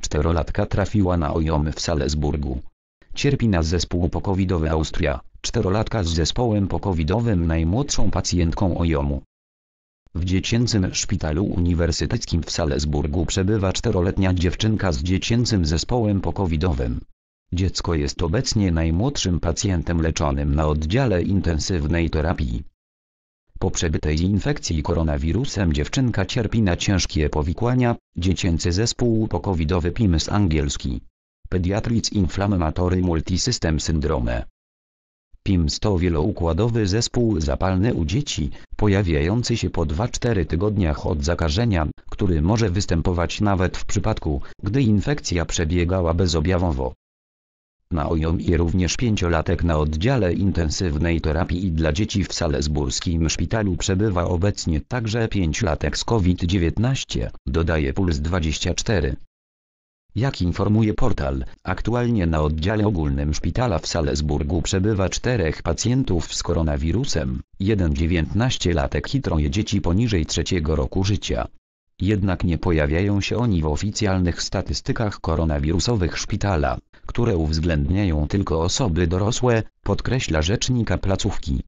Czterolatka trafiła na ojom w Salzburgu. Cierpi na zespół pokowidowy Austria, czterolatka z zespołem pokowidowym najmłodszą pacjentką ojomu. W dziecięcym szpitalu uniwersyteckim w Salzburgu przebywa czteroletnia dziewczynka z dziecięcym zespołem pokowidowym. Dziecko jest obecnie najmłodszym pacjentem leczonym na oddziale intensywnej terapii. Po przebytej infekcji koronawirusem dziewczynka cierpi na ciężkie powikłania, dziecięcy zespół pokowidowy PIMS angielski. Pediatric Inflammatory Multisystem Syndrome. PIMS to wieloukładowy zespół zapalny u dzieci, pojawiający się po 2-4 tygodniach od zakażenia, który może występować nawet w przypadku, gdy infekcja przebiegała bezobjawowo. Na je również pięciolatek na oddziale intensywnej terapii dla dzieci w salesburskim szpitalu przebywa obecnie także pięciolatek z COVID-19, dodaje Puls24. Jak informuje portal, aktualnie na oddziale ogólnym szpitala w Salzburgu przebywa czterech pacjentów z koronawirusem, jeden 19-latek i troje dzieci poniżej trzeciego roku życia. Jednak nie pojawiają się oni w oficjalnych statystykach koronawirusowych szpitala które uwzględniają tylko osoby dorosłe, podkreśla rzecznika placówki.